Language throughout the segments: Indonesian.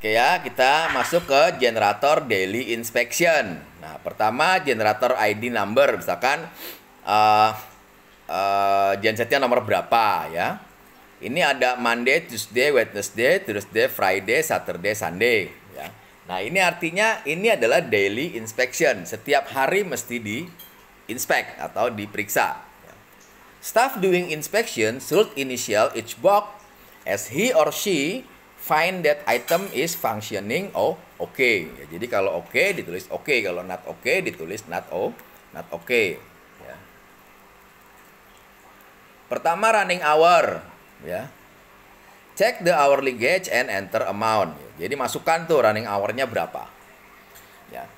Oke ya, kita masuk ke generator daily inspection. Nah, pertama generator ID number, misalkan uh, uh, gensetnya nomor berapa ya. Ini ada Monday, Tuesday, Wednesday, Thursday, Friday, Saturday, Sunday. Ya. Nah, ini artinya ini adalah daily inspection. Setiap hari mesti di inspect atau diperiksa. Staff doing inspection should initial each box as he or she find that item is functioning oh oke okay. ya, jadi kalau oke okay, ditulis oke okay. kalau not oke okay, ditulis not oh not oke okay. ya. pertama running hour ya check the hourly gauge and enter amount ya, jadi masukkan tuh running hournya berapa ya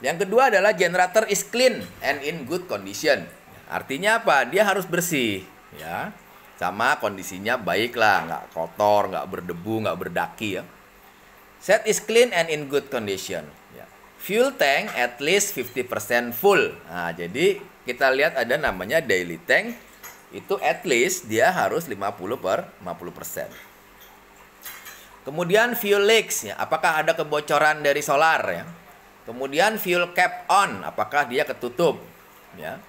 yang kedua adalah generator is clean and in good condition artinya apa dia harus bersih ya sama kondisinya baik lah, nggak kotor, nggak berdebu, nggak berdaki ya. Set is clean and in good condition. Ya. Fuel tank at least 50% full. Nah, jadi kita lihat ada namanya daily tank itu at least dia harus 50 per 50 persen. Kemudian fuel leaks, ya. apakah ada kebocoran dari solar ya? Kemudian fuel cap on, apakah dia ketutup? Ya.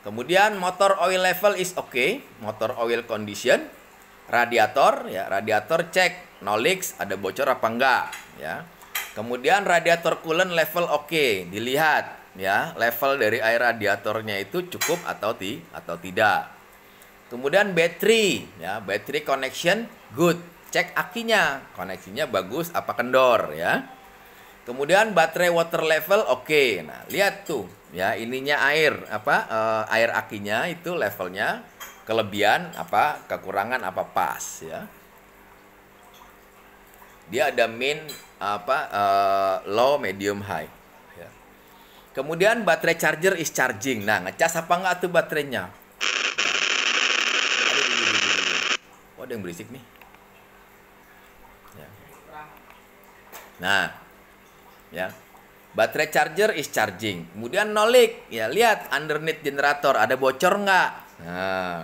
Kemudian motor oil level is okay, motor oil condition. Radiator ya, radiator cek no leaks, ada bocor apa enggak ya. Kemudian radiator coolant level oke, okay, dilihat ya, level dari air radiatornya itu cukup atau ti atau tidak. Kemudian battery ya, battery connection good. Cek akinya, koneksinya bagus apa kendor ya. Kemudian baterai water level oke. Okay. Nah, lihat tuh ya ininya air apa uh, air akinya itu levelnya kelebihan apa kekurangan apa pas ya dia ada min apa uh, low medium high ya. kemudian baterai charger is charging nah ngecas apa enggak tuh baterainya Oh, ada yang berisik nih. Ya. Nah, ya. Baterai charger is charging. Kemudian nolik, ya lihat underneath generator ada bocor nggak? Nah.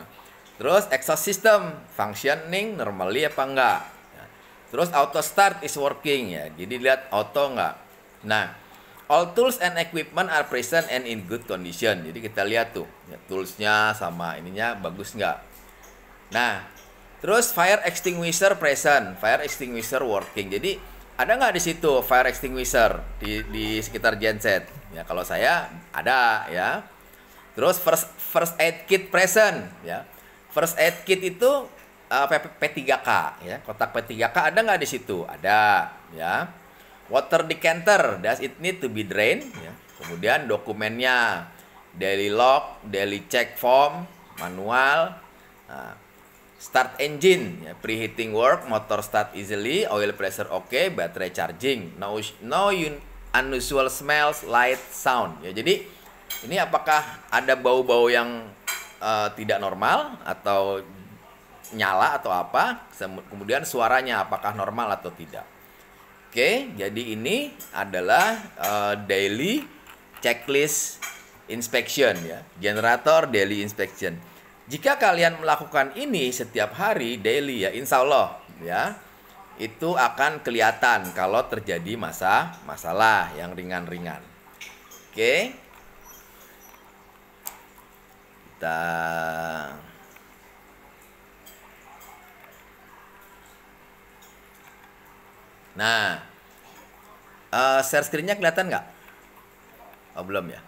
Terus exhaust system functioning normally apa enggak? Ya, terus auto start is working ya. Jadi lihat auto enggak. Nah, all tools and equipment are present and in good condition. Jadi kita lihat tuh, ya, toolsnya sama ininya bagus enggak? Nah, terus fire extinguisher present, fire extinguisher working. Jadi ada nggak di situ fire extinguisher di, di sekitar genset? Ya kalau saya ada ya. Terus first first aid kit present ya. First aid kit itu uh, eh, P3K ya. Kotak P3K ada nggak di situ? Ada ya. Water decanter, does it need to be drained? Ya. Kemudian dokumennya daily log, daily check form, manual. Nah, Start engine, ya, preheating work, motor start easily, oil pressure oke, okay, baterai charging, no no unusual smells, light, sound. Ya jadi ini apakah ada bau-bau yang uh, tidak normal atau nyala atau apa? Kemudian suaranya apakah normal atau tidak? Oke, okay, jadi ini adalah uh, daily checklist inspection ya, generator daily inspection. Jika kalian melakukan ini setiap hari daily ya insya Allah ya itu akan kelihatan kalau terjadi masa masalah yang ringan-ringan. Oke. Kita Nah, uh, share screen-nya kelihatan nggak? Oh, belum ya?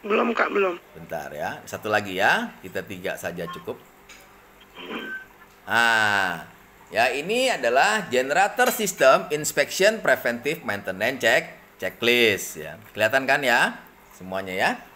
Belum Kak, belum. Bentar ya. Satu lagi ya. Kita tiga saja cukup. Ah, ya ini adalah generator system inspection preventive maintenance check checklist ya. Kelihatan kan ya semuanya ya?